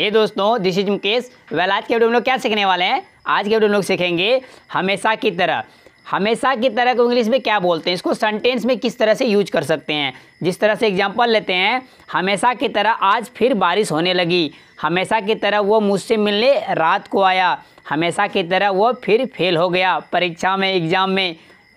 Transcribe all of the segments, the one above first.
हे दोस्तों this is Mukesh well आज के वीडियो में लोग क्या सीखने वाले हैं आज के वीडियो में लोग सीखेंगे हमेशा की तरह हमेशा की तरह को इंग्लिश में क्या बोलते हैं इसको सेंटेंस में किस तरह से यूज कर सकते हैं जिस तरह से एग्जांपल लेते हैं हमेशा की तरह आज फिर बारिश होने लगी हमेशा की तरह वो मुझसे मिलने रात को आया हमेशा की तरह वो फिर फेल हो गया परीक्षा में एग्ज़ाम में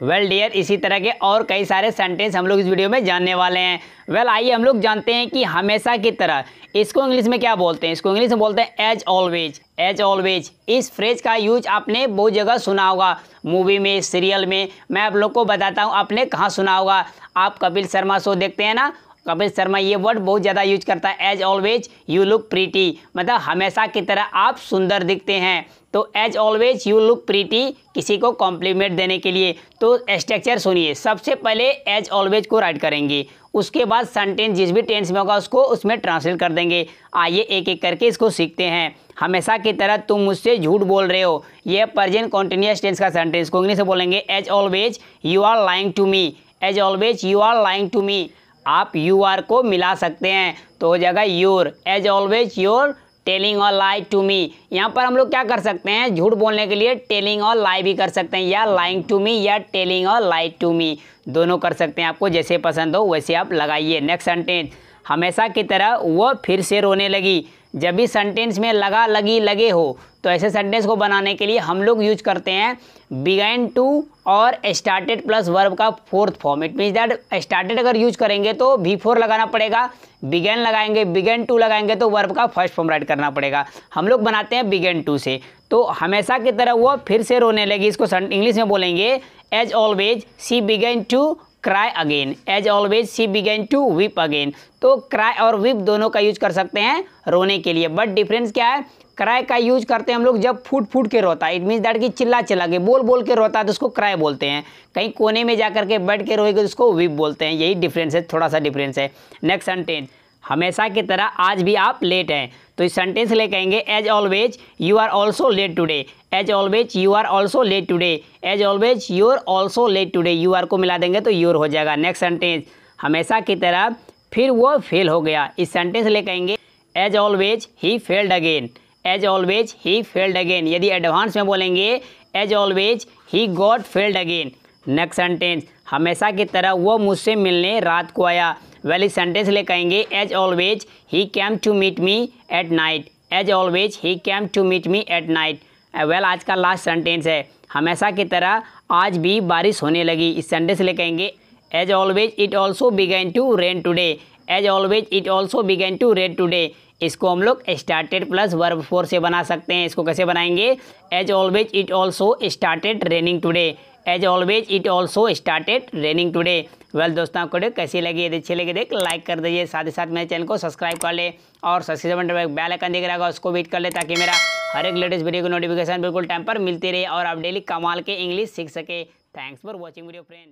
वेल डियर इसी तरह के और कई सारे सेंटेंस हम लोग इस वीडियो में जानने वाले हैं वेल well, आइए हम लोग जानते हैं कि हमेशा की तरह इसको इंग्लिश में क्या बोलते हैं इसको इंग्लिश में बोलते हैं एज ऑलवेज एज ऑलवेज इस फ्रेज का यूज आपने बहुत जगह सुना होगा मूवी में सीरियल में मैं आप लोग को बताता हूँ आपने कहाँ सुना होगा आप कपिल शर्मा शो देखते हैं ना कपिल शर्मा ये वर्ड बहुत ज़्यादा यूज करता है as always you look pretty मतलब हमेशा की तरह आप सुंदर दिखते हैं तो as always you look pretty किसी को कॉम्प्लीमेंट देने के लिए तो स्ट्रक्चर सुनिए सबसे पहले एज ऑलवेज को राइट करेंगे उसके बाद सेंटेंस जिस भी टेंस में होगा उसको उसमें ट्रांसलेट कर देंगे आइए एक एक करके इसको सीखते हैं हमेशा की तरह तुम मुझसे झूठ बोल रहे हो यह प्रजेंट कॉन्टीन्यूस टेंस का सेंटेंस को इंग्लिश से बोलेंगे as always you are lying to me as always you are lying to me आप यू आर को मिला सकते हैं तो हो जाएगा your as always your telling और लाई टू मी यहाँ पर हम लोग क्या कर सकते हैं झूठ बोलने के लिए टेलिंग और लाई भी कर सकते हैं या लाइंग टू मी या टेलिंग और लाई टू मी दोनों कर सकते हैं आपको जैसे पसंद हो वैसे आप लगाइए नेक्स्ट सेंटेंस हमेशा की तरह वह फिर से रोने लगी जब भी सेंटेंस में लगा लगी लगे हो तो ऐसे सेंटेंस को बनाने के लिए हम लोग यूज करते हैं बिगैन टू और स्टार्टेड प्लस वर्ब का fourth form it means that started अगर यूज करेंगे तो वी फोर लगाना पड़ेगा बिगैन लगाएंगे बिगैन टू लगाएंगे तो वर्ब का फर्स्ट फॉर्म राइट करना पड़ेगा हम लोग बनाते हैं बिगैन टू से तो हमेशा की तरह वो फिर से रोने लगी इसको इंग्लिश में बोलेंगे as always she began to cry again as always she began to whip again तो क्राई और विप दोनों का यूज कर सकते हैं रोने के लिए बट डिफरेंस क्या है क्राई का यूज करते हैं हम लोग जब फूट फूट के रोता है इट मीन्स दैट कि चिल्ला चिल्ला के बोल बोल के रोता है तो उसको क्राई बोलते हैं कहीं कोने में जा करके बैठ के रोएगा तो उसको विप बोलते हैं यही डिफरेंस है थोड़ा सा डिफरेंस है नेक्स्ट सेंटेंस हमेशा की तरह आज भी आप लेट हैं तो इस सेंटेंस ले कहेंगे as always you are also late today as always you are also late today as always you're also late today you are को मिला देंगे तो यूर हो जाएगा नेक्स्ट सेंटेंस हमेशा की तरह फिर वो फेल हो गया इस सेंटेंस ले कहेंगे as always he failed again as always he failed again यदि एडवांस में बोलेंगे as always he got failed again next sentence हमेशा की तरह वो मुझसे मिलने रात को आया वाली सेंटेंस ले कहेंगे as always he came to meet me at night as always he came to meet me at night well आज का लास्ट सेंटेंस है हमेशा की तरह आज भी बारिश होने लगी इस सेंटेंस ले कहेंगे as always it also began to rain today as always it also began to rain today इसको हम लोग स्टार्टेड प्लस वर्ब फोर से बना सकते हैं इसको कैसे बनाएंगे as always it also started raining today as always it also started raining today well दोस्तों आपको वीडियो कैसी लगी यदि अच्छी लगी देख लाइक कर दीजिए साथ ही साथ मेरे चैनल को सब्सक्राइब कर ले और सब्सक्रिप्शन बटन बेल आइकन दिख रहा है उसको वीट कर ले ताकि मेरा हर एक लेटेस्ट वीडियो की नोटिफिकेशन बिल्कुल टाइम पर मिलती रहे और आप डेली कमाल के इंग्लिश सीख सके thanks for watching video friend